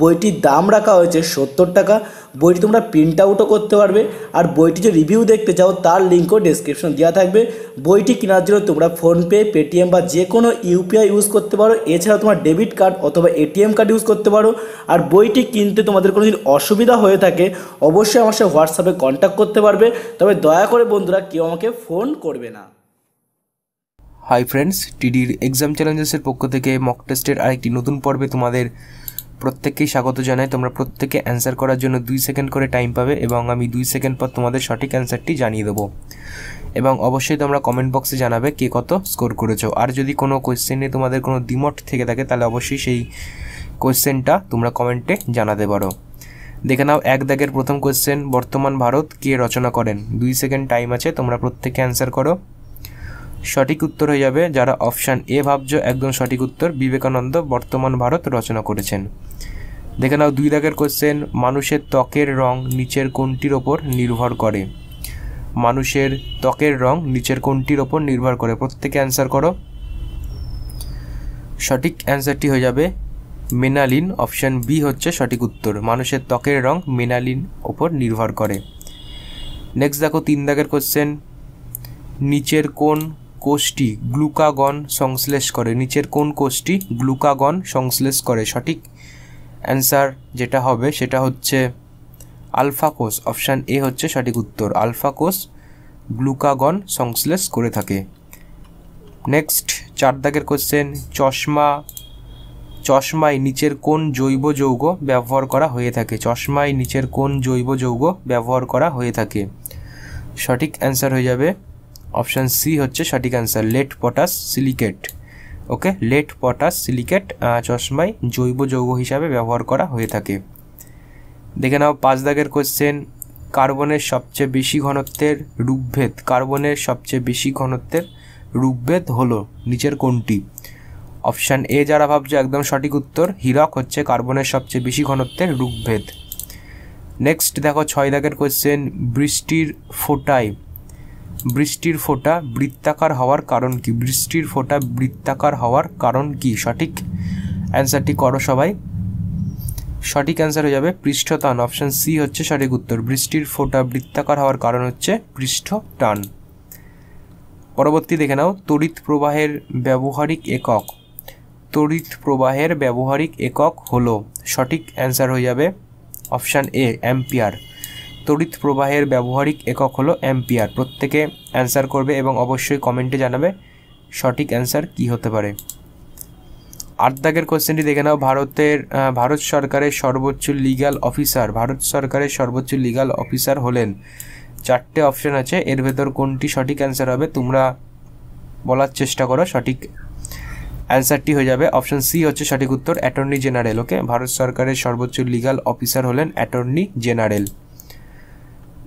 বইটির দাম রাখা হয়েছে সত্তর টাকা বইটি তোমরা প্রিন্ট আউটও করতে পারবে আর বইটি যে রিভিউ দেখতে চাও তার লিঙ্কও ডিসক্রিপশন দেওয়া থাকবে বইটি কেনার জন্য তোমরা ফোনপে পেটিএম বা যে কোনো ইউপিআই ইউজ করতে পারো এছাড়া তোমার ডেবিট কার্ড অথবা এটিএম কার্ড ইউজ করতে পারো আর বইটি কিনতে তোমাদের কোনো দিন অসুবিধা হয়ে থাকে অবশ্যই আমার সাথে হোয়াটসঅ্যাপে কন্ট্যাক্ট করতে পারবে তবে দয়া করে বন্ধুরা কেউ আমাকে ফোন করবে না হাই ফ্রেন্ডস টিডির এক্সাম চ্যালেঞ্জেসের পক্ষ থেকে মক টেস্টের আরেকটি নতুন পর্বে তোমাদের প্রত্যেককেই স্বাগত জানাই তোমরা প্রত্যেকে অ্যান্সার করার জন্য দুই সেকেন্ড করে টাইম পাবে এবং আমি দুই সেকেন্ড পর তোমাদের সঠিক অ্যান্সারটি জানিয়ে দেবো এবং অবশ্যই তোমরা কমেন্ট বক্সে জানাবে কে কত স্কোর করেছো আর যদি কোনো কোয়েশ্চেনে তোমাদের কোনো দ্বিমত থেকে থাকে তাহলে অবশ্যই সেই কোয়েশ্চেনটা তোমরা কমেন্টে জানাতে পারো দেখে নাও এক দাগের প্রথম কোয়েশ্চেন বর্তমান ভারত কে রচনা করেন দুই সেকেন্ড টাইম আছে তোমরা প্রত্যেকে অ্যান্সার করো সঠিক উত্তর হয়ে যাবে যারা অপশান এ ভাবজ একদম সঠিক উত্তর বিবেকানন্দ বর্তমান ভারত রচনা করেছেন দেখে নাও দুই দাগের কোশ্চেন মানুষের ত্বকের রং নিচের কোনটির ওপর নির্ভর করে মানুষের ত্বকের রং নিচের কোনটির ওপর নির্ভর করে প্রত্যেকে অ্যান্সার করো সঠিক অ্যান্সারটি হয়ে যাবে মেনালিন অপশান বি হচ্ছে সঠিক উত্তর মানুষের ত্বকের রং মেনালিন ওপর নির্ভর করে নেক্সট দেখো তিন দাগের কোশ্চেন নিচের কোন কোষটি গ্লুকাগন সংশ্লেষ করে নিচের কোন কোষটি গ্লুকাগন সংশ্লেষ করে সঠিক অ্যান্সার যেটা হবে সেটা হচ্ছে আলফা কোষ অপশান এ হচ্ছে সঠিক উত্তর আলফা কোষ গ্লুকাগন সংশ্লেষ করে থাকে নেক্সট চার দাগের কোশ্চেন চশমা চশমায় নিচের কোন জৈব যৌগ ব্যবহার করা হয়ে থাকে চশমায় নিচের কোন জৈব যৌগ ব্যবহার করা হয়ে থাকে সঠিক অ্যান্সার হয়ে যাবে অপশান সি হচ্ছে সঠিক answer lead potash silicate okay lead potash silicate চশমায় জৈব যৌগ হিসাবে ব্যবহার করা হয়ে থাকে দেখে নাও পাঁচ দাগের কোশ্চেন কার্বনের সবচেয়ে বেশি ঘনত্বের রূপভেদ কার্বনের সবচেয়ে বেশি ঘনত্বের রূপভেদ হলো নিচের কোনটি অপশান এ যারা ভাবছে একদম সঠিক উত্তর হিরক হচ্ছে কার্বনের সবচেয়ে বেশি ঘনত্বের রূপভেদ নেক্সট দেখো ছয় দাগের কোয়েশ্চেন বৃষ্টির ফোটায় বৃষ্টির ফোঁটা বৃত্তাকার হওয়ার কারণ কি বৃষ্টির ফোঁটা বৃত্তাকার হওয়ার কারণ কি সঠিক অ্যান্সারটি করো সবাই সঠিক অ্যান্সার হয়ে যাবে পৃষ্ঠতান অপশান সি হচ্ছে সঠিক উত্তর বৃষ্টির ফোঁটা বৃত্তাকার হওয়ার কারণ হচ্ছে পৃষ্ঠটান পরবর্তী দেখে নাও তড়িৎ প্রবাহের ব্যবহারিক একক তড়িৎ প্রবাহের ব্যবহারিক একক হলো সঠিক অ্যান্সার হয়ে যাবে অপশান এ অ্যাম্পিয়ার তড়িৎ প্রবাহের ব্যবহারিক একক হলো অ্যাম্পিয়ার প্রত্যেকে অ্যান্সার করবে এবং অবশ্যই কমেন্টে জানাবে সঠিক অ্যান্সার কি হতে পারে আট দাগের কোয়েশ্চেনটি দেখে নাও ভারতের ভারত সরকারের সর্বোচ্চ লিগাল অফিসার ভারত সরকারের সর্বোচ্চ লিগাল অফিসার হলেন চারটে অপশান আছে এর ভেতর কোনটি সঠিক অ্যান্সার হবে তোমরা বলার চেষ্টা করো সঠিক অ্যান্সারটি হয়ে যাবে অপশান সি হচ্ছে সঠিক উত্তর অ্যাটর্নি জেনারেল ওকে ভারত সরকারের সর্বোচ্চ লিগাল অফিসার হলেন অ্যাটর্নি জেনারেল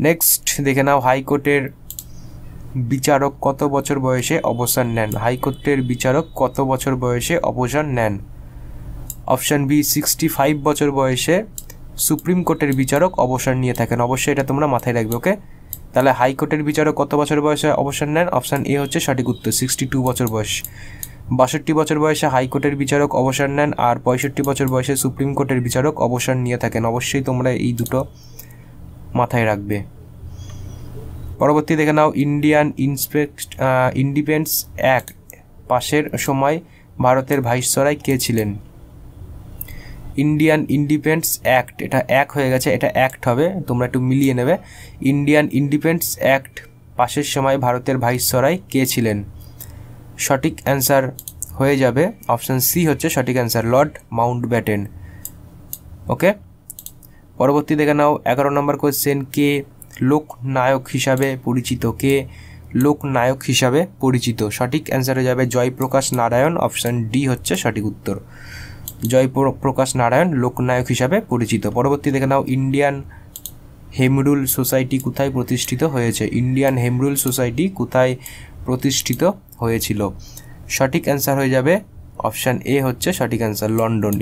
নেক্সট দেখে নাও হাইকোর্টের বিচারক কত বছর বয়সে অবসর নেন হাইকোর্টের বিচারক কত বছর বয়সে অবসর নেন অপশান বি সিক্সটি ফাইভ বছর বয়সে সুপ্রিম কোর্টের বিচারক অবসর নিয়ে থাকেন অবশ্যই এটা তোমরা মাথায় রাখবে ওকে তাহলে হাইকোর্টের বিচারক কত বছর বয়সে অবসর নেন অপশান এ হচ্ছে সঠিক উত্তর সিক্সটি টু বছর বয়স বাষট্টি বছর বয়সে হাইকোর্টের বিচারক অবসর নেন আর পঁয়ষট্টি বছর বয়সে সুপ্রিম কোর্টের বিচারক অবসর নিয়ে থাকেন অবশ্যই তোমরা এই দুটো মাথায় রাখবে পরবর্তী দেখে নাও ইন্ডিয়ান ইন্সপেক্ট ইন্ডিপেন্ডেন্স অ্যাক্ট পাশের সময় ভারতের ভাইসরাই কে ছিলেন ইন্ডিয়ান ইন্ডিপেন্ডেন্স অ্যাক্ট এটা এক হয়ে গেছে এটা অ্যাক্ট হবে তোমরা একটু মিলিয়ে নেবে ইন্ডিয়ান ইন্ডিপেন্ডেন্স অ্যাক্ট পাশের সময় ভারতের ভাইসরাই কে ছিলেন সঠিক অ্যান্সার হয়ে যাবে অপশান সি হচ্ছে সঠিক answer lord Mountbatten okay পরবর্তী দেখে নাও এগারো নম্বর কোয়েশ্চেন কে লোকনায়ক হিসাবে পরিচিত কে লোকনায়ক হিসাবে পরিচিত সঠিক অ্যান্সার হয়ে যাবে জয়প্রকাশ নারায়ণ অপশান ডি হচ্ছে সঠিক উত্তর জয়প্রকাশ নারায়ণ লোকনায়ক হিসাবে পরিচিত পরবর্তী দেখে নাও ইন্ডিয়ান হেমরুল সোসাইটি কোথায় প্রতিষ্ঠিত হয়েছে ইন্ডিয়ান হেমরুল সোসাইটি কোথায় প্রতিষ্ঠিত হয়েছিল সঠিক অ্যান্সার হয়ে যাবে অপশান এ হচ্ছে সঠিক answer London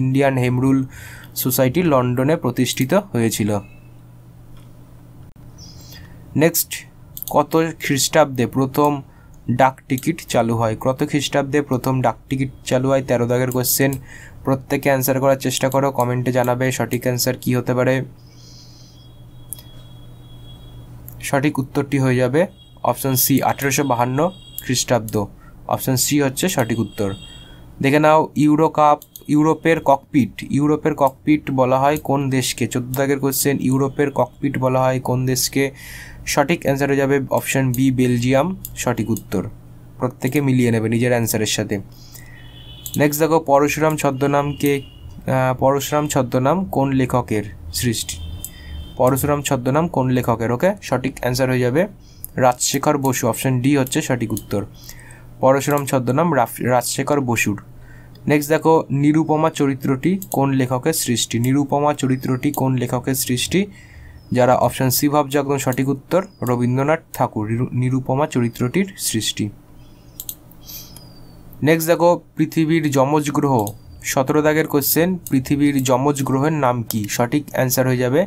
Indian home rule society লন্ডনে প্রতিষ্ঠিত হয়েছিল নেক্সট কত খ্রিস্টাব্দে প্রথম ডাক টিকিট চালু হয় কত খ্রিস্টাব্দে প্রথম ডাক টিকিট চালু হয় তেরো দাগের কোয়েশ্চেন প্রত্যেকে অ্যান্সার করার চেষ্টা করো কমেন্টে জানাবে সঠিক অ্যান্সার কী হতে পারে সঠিক উত্তরটি হয়ে যাবে অপশান সি আঠেরোশো বাহান্ন খ্রিস্টাব্দ অপশান সি হচ্ছে সঠিক উত্তর দেখে নাও ইউরো কাপ ইউরোপের ককপিট ইউরোপের ককপিট বলা হয় কোন দেশকে চোদ্দ দাগের কোশ্চেন ইউরোপের ককপিট বলা হয় কোন দেশকে সঠিক অ্যান্সার হয়ে যাবে অপশান বি বেলজিয়াম সঠিক উত্তর প্রত্যেকে মিলিয়ে নেবে নিজের অ্যান্সারের সাথে নেক্সট দেখো পরশুরাম ছদ্মনামকে পরশুরাম ছদ্মনাম কোন লেখকের সৃষ্টি পরশুরাম ছদ্মনাম কোন লেখকের ওকে সঠিক অ্যান্সার হয়ে যাবে রাজশেখর বসু অপশান ডি হচ্ছে সঠিক উত্তর পরশুরাম ছদ্মনাম রাজশেখর বসুর নেক্সট দেখো নিরুপমা চরিত্রটি কোন লেখকের সৃষ্টি নিরুপমা চরিত্রটি কোন লেখকের সৃষ্টি যারা অপশান সি ভাব একদম সঠিক উত্তর রবীন্দ্রনাথ ঠাকুর নিরুপমা চরিত্রটির সৃষ্টি নেক্সট দেখো পৃথিবীর যমজ গ্রহ সতেরো দাগের কোশ্চেন পৃথিবীর যমজ গ্রহের নাম কি সঠিক অ্যান্সার হয়ে যাবে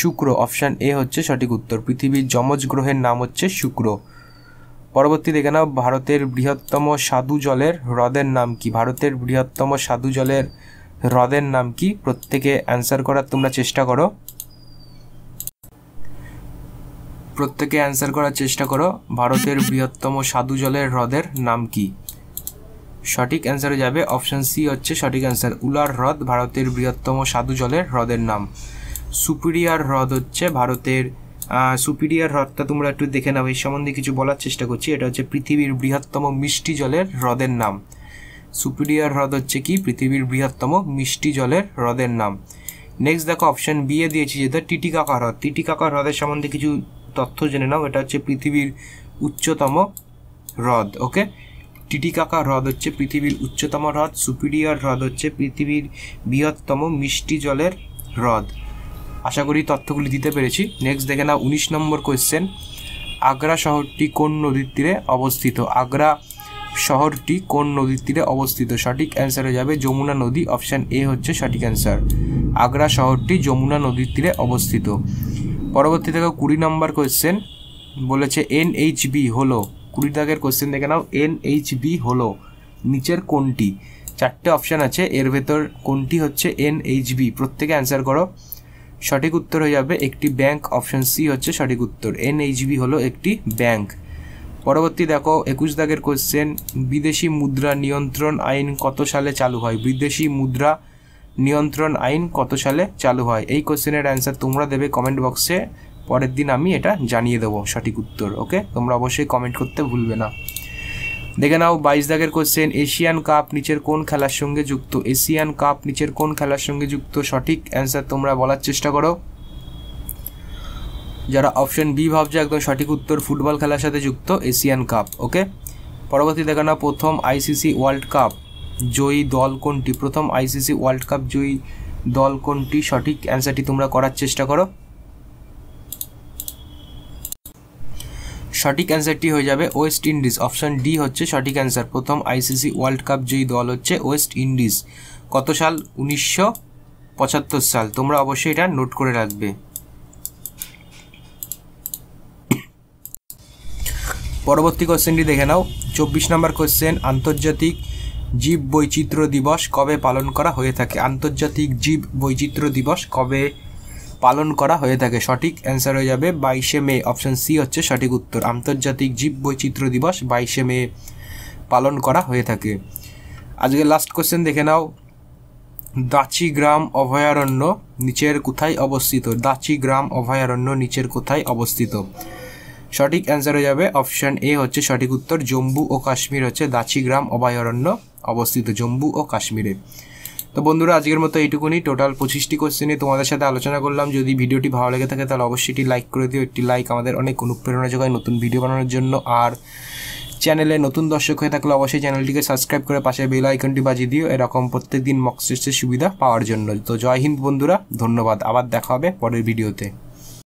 শুক্র অপশান এ হচ্ছে সঠিক উত্তর পৃথিবীর যমজ গ্রহের নাম হচ্ছে শুক্র পরবর্তী দেখে নাও ভারতের বৃহত্তম সাধু জলের হ্রদের নাম কি ভারতের বৃহত্তম সাধু জলের হ্রদের নাম কি প্রত্যেকে অ্যান্সার করার তোমরা চেষ্টা করো প্রত্যেকে অ্যান্সার করার চেষ্টা করো ভারতের বৃহত্তম সাধু জলের হ্রদের নাম কি সঠিক অ্যান্সারে যাবে অপশান সি হচ্ছে সঠিক অ্যান্সার উলার হ্রদ ভারতের বৃহত্তম সাধু জলের হ্রদের নাম সুপিরিয়ার হ্রদ হচ্ছে ভারতের সুপিরিয়ার হ্রদটা তোমরা একটু দেখে নাও এই সম্বন্ধে কিছু বলার চেষ্টা করছি এটা হচ্ছে পৃথিবীর বৃহত্তম মিষ্টি জলের হ্রদের নাম সুপিরিয়ার হ্রদ হচ্ছে কি পৃথিবীর বৃহত্তম মিষ্টি জলের হ্রদের নাম নেক্সট দেখো অপশান বি এ দিয়েছি যেটা টিটিকাকা হ্রদ টিটিকাকা হ্রদের সম্বন্ধে কিছু তথ্য জেনে নাও এটা হচ্ছে পৃথিবীর উচ্চতম হ্রদ ওকে টিটিকাকা হ্রদ হচ্ছে পৃথিবীর উচ্চতম হ্রদ সুপিরিয়ার হ্রদ হচ্ছে পৃথিবীর বৃহত্তম মিষ্টি জলের হ্রদ আশা করি তথ্যগুলি দিতে পেরেছি নেক্সট দেখে নাও উনিশ নম্বর কোয়েশ্চেন আগ্রা শহরটি কোন নদীর তীরে অবস্থিত আগ্রা শহরটি কোন নদীর তীরে অবস্থিত সঠিক অ্যান্সার হয়ে যাবে যমুনা নদী অপশান এ হচ্ছে সঠিক অ্যান্সার আগ্রা শহরটি যমুনা নদীর তীরে অবস্থিত পরবর্তী থেকে কুড়ি নম্বর কোয়েশ্চেন বলেছে এন এইচ বি হলো কুড়ি দাগের কোয়েশ্চেন দেখে নাও এন এইচ বি হলো নিচের কোনটি চারটে অপশান আছে এর ভেতর কোনটি হচ্ছে এন এইচ বি প্রত্যেকে অ্যান্সার করো সঠিক উত্তর হয়ে যাবে একটি ব্যাংক অপশন সি হচ্ছে সঠিক উত্তর এনএইচবি হলো একটি ব্যাংক পরবর্তী দেখো একুশ দাগের কোশ্চেন বিদেশি মুদ্রা নিয়ন্ত্রণ আইন কত সালে চালু হয় বিদেশি মুদ্রা নিয়ন্ত্রণ আইন কত সালে চালু হয় এই কোশ্চেনের অ্যান্সার তোমরা দেবে কমেন্ট বক্সে পরের দিন আমি এটা জানিয়ে দেবো সঠিক উত্তর ওকে তোমরা অবশ্যই কমেন্ট করতে ভুলবে না দেখে নাও বাইশ দাগের কোশ্চেন এশিয়ান কাপ নিচের কোন খেলার সঙ্গে যুক্ত এশিয়ান কাপ নিচের কোন খেলার সঙ্গে যুক্ত সঠিক অ্যান্সার তোমরা বলার চেষ্টা করো যারা অপশন বি ভাবছে একদম সঠিক উত্তর ফুটবল খেলার সাথে যুক্ত এশিয়ান কাপ ওকে পরবর্তী দেখে নাও প্রথম আইসিসি ওয়ার্ল্ড কাপ জয়ী দল কোনটি প্রথম আইসিসি ওয়ার্ল্ড কাপ জয়ী দল কোনটি সঠিক অ্যান্সারটি তোমরা করার চেষ্টা করো সঠিক অ্যান্সারটি হয়ে যাবে ওয়েস্ট ইন্ডিজ অপশান ডি হচ্ছে সঠিক অ্যান্সার প্রথম আইসিসি ওয়ার্ল্ড কাপ জয়ী দল হচ্ছে ওয়েস্ট ইন্ডিজ কত সাল উনিশশো পঁচাত্তর সাল তোমরা অবশ্যই এটা নোট করে রাখবে পরবর্তী কোশ্চেনটি দেখে নাও চব্বিশ নম্বর কোশ্চেন আন্তর্জাতিক জীব বৈচিত্র্য দিবস কবে পালন করা হয়ে থাকে আন্তর্জাতিক জীব বৈচিত্র্য দিবস কবে পালন করা হয়ে থাকে সঠিক অ্যান্সার হয়ে যাবে বাইশে মে অপশান সি হচ্ছে সঠিক উত্তর আন্তর্জাতিক জীব বৈচিত্র্য দিবস বাইশে মে পালন করা হয়ে থাকে আজকে লাস্ট কোশ্চেন দেখে নাও দাচি গ্রাম অভয়ারণ্য নিচের কোথায় অবস্থিত দাচি গ্রাম অভয়ারণ্য নিচের কোথায় অবস্থিত সঠিক অ্যান্সার হয়ে যাবে অপশান এ হচ্ছে সঠিক উত্তর জম্মু ও কাশ্মীর হচ্ছে দাচি গ্রাম অভয়ারণ্য অবস্থিত জম্মু ও কাশ্মীরে তো বন্ধুরা আজকের মতো এইটুকুনি টোটাল পঁচিশটি কোশ্চেনে তোমাদের সাথে আলোচনা করলাম যদি ভিডিওটি ভালো লেগে থাকে তাহলে অবশ্যই এটি লাইক করে দিও একটি লাইক আমাদের অনেক অনুপ্রেরণা যোগায় নতুন ভিডিও বানানোর জন্য আর চ্যানেলে নতুন দর্শক হয়ে থাকলে অবশ্যই চ্যানেলটিকে সাবস্ক্রাইব করে পাশে বেল আইকনটি বাজিয়ে দিও এরকম প্রত্যেকদিন মক সুবিধা পাওয়ার জন্য তো জয় হিন্দ বন্ধুরা ধন্যবাদ আবার দেখা হবে পরের ভিডিওতে